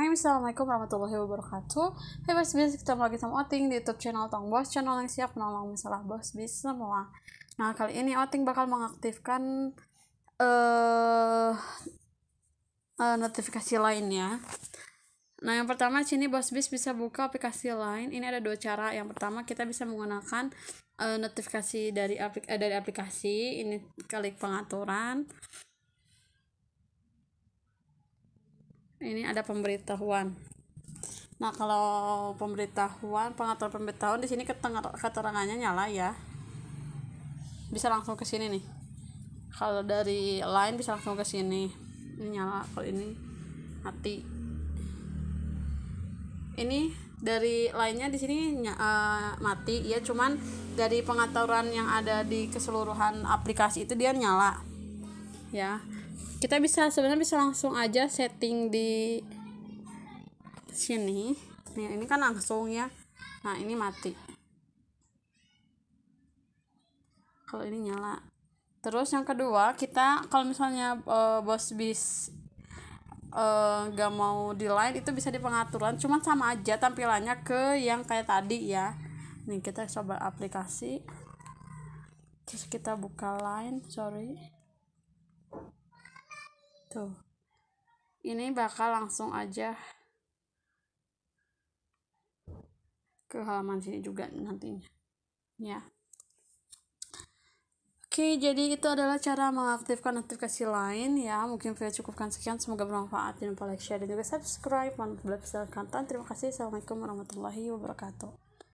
Hai, Assalamualaikum warahmatullahi wabarakatuh Hai Bos Bis, ketemu lagi sama Oting di Youtube channel Tong Bos Channel yang siap menolong masalah Bos Bis semua Nah kali ini Oting bakal mengaktifkan uh, uh, Notifikasi lainnya Nah yang pertama sini Bos Bis bisa buka aplikasi lain Ini ada dua cara Yang pertama kita bisa menggunakan uh, notifikasi dari, aplik uh, dari aplikasi Ini klik pengaturan ini ada pemberitahuan nah kalau pemberitahuan pengatur pemberitahuan di sini keterangannya nyala ya bisa langsung ke sini nih kalau dari lain bisa langsung ke sini ini nyala kalau ini mati ini dari lainnya di sini uh, mati ya cuman dari pengaturan yang ada di keseluruhan aplikasi itu dia nyala ya kita bisa sebenarnya bisa langsung aja setting di sini nih ini kan langsung ya nah ini mati kalau ini nyala terus yang kedua kita kalau misalnya uh, bos bis uh, eh, gak mau di line itu bisa di pengaturan cuman sama aja tampilannya ke yang kayak tadi ya nih kita coba aplikasi terus kita buka line sorry tuh gitu. ini bakal langsung aja ke halaman sini juga nantinya ya Oke, jadi itu adalah cara mengaktifkan notifikasi lain ya. Mungkin video cukupkan sekian. Semoga bermanfaat. Jangan lupa like, share, dan juga subscribe. Mohon belajar Terima kasih. Assalamualaikum warahmatullahi wabarakatuh.